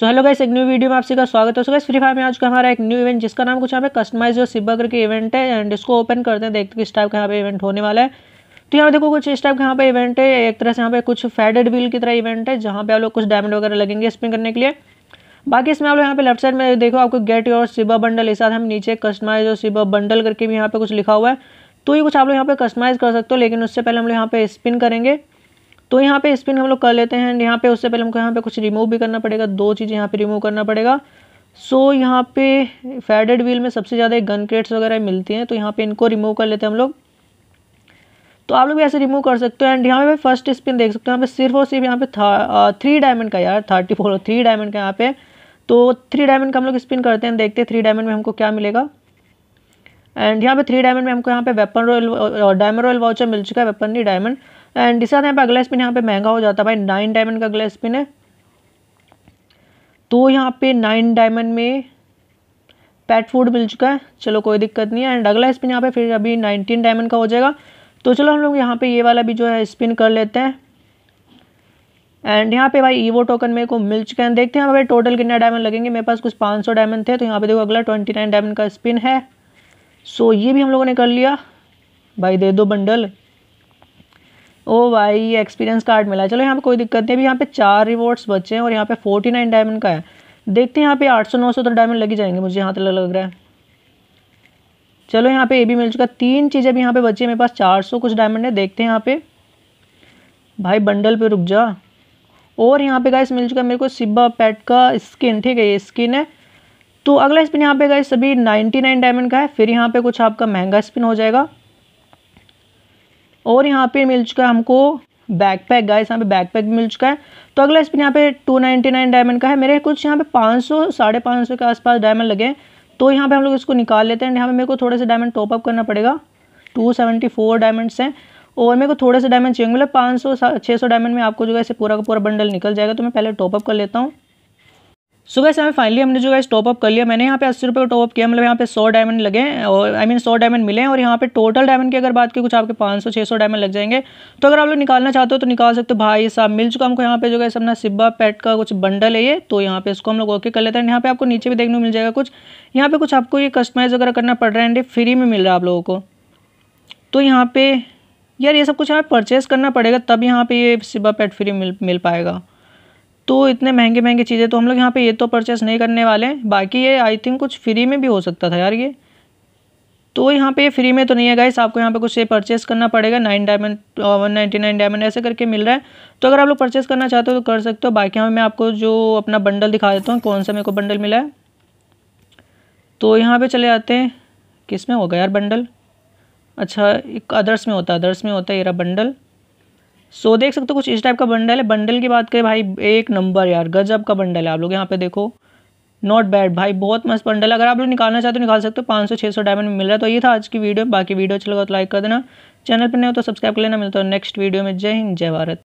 सो hello guys एक new video में आप सभी स्वागत है सो गाइस फ्री फायर में आज का हमारा एक न्यू इवेंट जिसका नाम कुछ यहाँ पे कस्टमाइज और सिब्बा करके इवेंट है एंड इसको ओपन करते हैं देखते हैं किस टाइप का यहाँ पे इवेंट होने वाला है तो यहाँ देखो कुछ इस टाइप का यहाँ पे इवेंट है एक तरह से यहाँ पे कुछ फेडेड व्हील की तरह इवेंट है जहाँ पे आप लोग कुछ डायमंड वगैरह लगेंगे स्पिन करने के लिए बाकी इसमें आप लोग यहाँ पे लेफ्ट साइड में देखो आपको गेट योर सिबा बंडल इस साथ हम नीचे कस्टमाइज और सिबा बंडल करके भी यहाँ पे कुछ लिखा हुआ है तो ये कुछ आप लोग यहाँ पे कस्टमाइज कर सकते हो लेकिन उससे पहले हम लोग यहाँ पे स्पिन करेंगे तो यहाँ पे स्पिन हम लोग कर लेते हैं यहाँ पे उससे पहले हमको यहाँ पे कुछ रिमूव भी करना पड़ेगा दो चीज़ यहाँ पे रिमूव करना पड़ेगा सो so, यहाँ पे फेडेड व्हील में सबसे ज़्यादा गन क्रेट्स वगैरह मिलती हैं तो यहाँ पे इनको रिमूव कर लेते हैं हम लोग तो आप लोग भी ऐसे रिमूव कर सकते हो एंड यहाँ पे फर्स्ट स्पिन देख सकते हो यहाँ पे सिर्फ और सिर्फ यहाँ पे थ्री डायमंड का यार थर्टी फोर थ्री डायमंड का यहाँ पे तो थ्री डायमंड का हम लोग स्पिन करते हैं देखते हैं थ्री डायमंड में हमको क्या मिलेगा एंड यहाँ पे थ्री डायमंड में हमको यहाँ पे weapon royal diamond royal voucher मिल चुका है वेपन नहीं डायमंड एंड इसके साथ यहाँ पे अगला स्पिन यहाँ पे महंगा हो जाता है भाई नाइन डायमंड का अगला स्पिन है तो यहाँ पे नाइन डायमंड में पैट फूड मिल चुका है चलो कोई दिक्कत नहीं है एंड अगला स्पिन यहाँ पे फिर अभी नाइनटीन डायमंड का हो जाएगा तो चलो हम लोग यहाँ पे ये वाला भी जो है स्पिन कर लेते हैं एंड यहाँ पे भाई ईवो टोकन मेरे को मिल चुका है देखते हैं भाई टोटल कितना डायमंड लगेंगे मेरे पास कुछ पाँच डायमंड थे तो यहाँ पर देखो अगला ट्वेंटी डायमंड का स्पिन है सो ये भी हम लोगों ने कर लिया भाई दे दो बंडल ओ भाई एक्सपीरियंस कार्ड मिला चलो यहाँ पे कोई दिक्कत नहीं अभी यहाँ पे चार रिवॉर्ड्स बचे हैं और यहाँ पे फोर्टी नाइन डायमंड का है देखते हैं यहाँ पे आठ सौ नौ सौ तो डायमंड लगी जाएंगे मुझे यहाँ तक लग रहा है चलो यहाँ पे ये भी मिल चुका तीन चीज़ें भी यहाँ पे बची है मेरे पास चार सौ कुछ डायमंड है देखते हैं यहाँ पे भाई बंडल पर रुक जा और यहाँ पे गाइस मिल चुका है मेरे को सिब्बा पैट का स्किन ठीक है ये स्किन है तो अगला स्पिन यहाँ पे गाइस नाइनटी 99 डायमंड का है फिर यहाँ पे कुछ आपका महंगा स्पिन हो जाएगा और यहाँ पे मिल चुका है हमको बैक पैक गाइस यहाँ पे बैक पैक भी मिल चुका है तो अगला स्पिन यहाँ पे 299 डायमंड का है मेरे कुछ यहाँ पे 500 सौ साढ़े पाँच सौ के आसपास डायमंड लगे तो यहाँ पे हम लोग इसको निकाल लेते हैं यहाँ पे मेरे को थोड़े से डायमंड टॉपअप करना पड़ेगा 274 डायमंड्स हैं और मेरे को थोड़े से डायमंड चाहिए मतलब पाँच सौ छः सौ डायमंड में आपको जो है इसे पूरा का पूरा बंडल निकल जाएगा तो मैं पहले टॉपअप कर लेता हूँ सुबह से हमें फाइनली हमने जो है टॉपअप कर लिया मैंने यहाँ पे अस्सी रुपये का टॉप अप किया मतलब यहाँ पे सौ डायमंड लगे और आई मीन सौ डायमंड मिले और यहाँ पे टोटल डायमंड की अगर बात की कुछ आपके पाँच सौ छः सौ डायमंड लग जाएंगे तो अगर आप लोग निकालना चाहते हो तो निकाल सकते हो भाई साहब मिल चुका हमको यहाँ पे जो है अपना सिब्बा पैट का कुछ बंडल है ये तो यहाँ पे इसको हम लोग ओके कर लेते हैं यहाँ पे आपको नीचे भी देखने को मिल जाएगा कुछ यहाँ पे कुछ आपको ये कस्टमाइज वगैरह करना पड़ रहा है एंड फ्री में मिल रहा है आप लोगों को तो यहाँ पे यार ये सब कुछ यहाँ परचेस करना पड़ेगा तब यहाँ पे ये सिब्बा पैट फ्री मिल मिल पाएगा तो इतने महंगे महंगे चीज़ें तो हम लोग यहाँ पे ये तो परचेस नहीं करने वाले हैं बाकी ये आई थिंक कुछ फ्री में भी हो सकता था यार ये तो यहाँ पे ये फ्री में तो नहीं है गाइस आपको यहाँ पे कुछ ये परचेस करना पड़ेगा nine diamond one ninety nine diamond ऐसे करके मिल रहा है तो अगर आप लोग परचेस करना चाहते हो तो कर सकते हो बाकी यहाँ मैं आपको जो अपना बंडल दिखा देता हूँ कौन सा मेरे को बंडल मिला है तो यहाँ पर चले जाते हैं किस में होगा यार बंडल अच्छा एक अदर्स में होता है अदर्स में होता है ये बंडल सो देख सकते हो कुछ इस टाइप का बंडल है बंडल की बात करें भाई एक नंबर यार गजब का बंडल है आप लोग यहाँ पे देखो नॉट बैड भाई बहुत मस्त बंडल है अगर आप लोग निकालना चाहते हो तो निकाल सकते हो पाँच सौ छः सौ डायमंड मिल रहा है तो ये था आज की वीडियो बाकी वीडियो अच्छा लगा तो लाइक कर देना चैनल पर नहीं हो तो सब्सक्राइब कर लेना मिलता है नेक्स्ट वीडियो में जय हिंद जय भारत